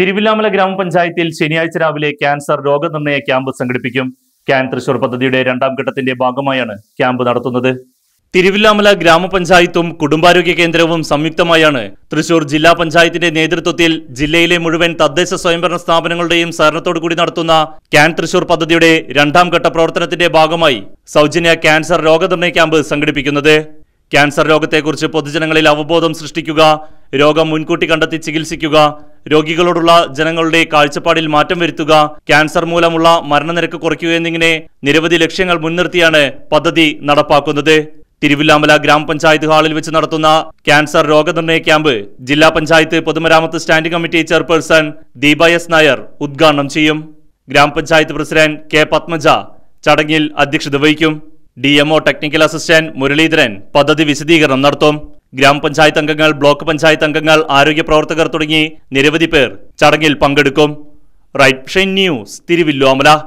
തിരുവില്ലാമല ഗ്രാമപഞ്ചായത്തിൽ ശനിയാഴ്ച രാവിലെ ക്യാൻസർ രോഗനിർണയ ക്യാമ്പ് സംഘടിപ്പിക്കും ക്യാൻ തൃശൂർ പദ്ധതിയുടെ രണ്ടാം ഘട്ടത്തിന്റെ ഭാഗമായാണ് ക്യാമ്പ് നടത്തുന്നത് തിരുവില്ലാമല ഗ്രാമപഞ്ചായത്തും കുടുംബാരോഗ്യ കേന്ദ്രവും സംയുക്തമായാണ് തൃശൂർ ജില്ലാ പഞ്ചായത്തിന്റെ നേതൃത്വത്തിൽ ജില്ലയിലെ മുഴുവൻ തദ്ദേശ സ്വയംഭരണ സ്ഥാപനങ്ങളുടെയും സഹകരണത്തോടു കൂടി നടത്തുന്ന ക്യാൻ തൃശൂർ പദ്ധതിയുടെ രണ്ടാം ഘട്ട പ്രവർത്തനത്തിന്റെ ഭാഗമായി സൗജന്യ ക്യാൻസർ രോഗനിർണയ ക്യാമ്പ് സംഘടിപ്പിക്കുന്നത് ക്യാൻസർ രോഗത്തെക്കുറിച്ച് പൊതുജനങ്ങളിൽ അവബോധം സൃഷ്ടിക്കുക രോഗം മുൻകൂട്ടി കണ്ടെത്തി ചികിത്സിക്കുക രോഗികളോടുള്ള ജനങ്ങളുടെ കാഴ്ചപ്പാടിൽ മാറ്റം വരുത്തുക ക്യാൻസർ മൂലമുള്ള മരണനിരക്ക് കുറയ്ക്കുക എന്നിങ്ങനെ നിരവധി ലക്ഷ്യങ്ങൾ മുൻനിർത്തിയാണ് പദ്ധതി നടപ്പാക്കുന്നത് തിരുവില്ലാമല ഗ്രാമപഞ്ചായത്ത് ഹാളിൽ വെച്ച് നടത്തുന്ന ക്യാൻസർ രോഗനിർണയ ക്യാമ്പ് ജില്ലാ പഞ്ചായത്ത് പൊതുമരാമത്ത് standing committee chairperson Deepa S Nair ഉദ്ഘാടനം ചെയ്യും ഗ്രാമപഞ്ചായത്ത് പ്രസിഡന്റ് കെ പത്മജ ചടങ്ങിൽ അധ്യക്ഷത വഹിക്കും ഡി ടെക്നിക്കൽ അസിസ്റ്റന്റ് മുരളീധരൻ പദ്ധതി വിശദീകരണം നടത്തും ഗ്രാമപഞ്ചായത്ത് അംഗങ്ങൾ ബ്ലോക്ക് പഞ്ചായത്ത് അംഗങ്ങൾ ആരോഗ്യ പ്രവർത്തകർ തുടങ്ങി നിരവധി പേർ ചടങ്ങിൽ പങ്കെടുക്കും റൈറ്റ് ഷൈൻ ന്യൂസ് തിരുവില്ലോമല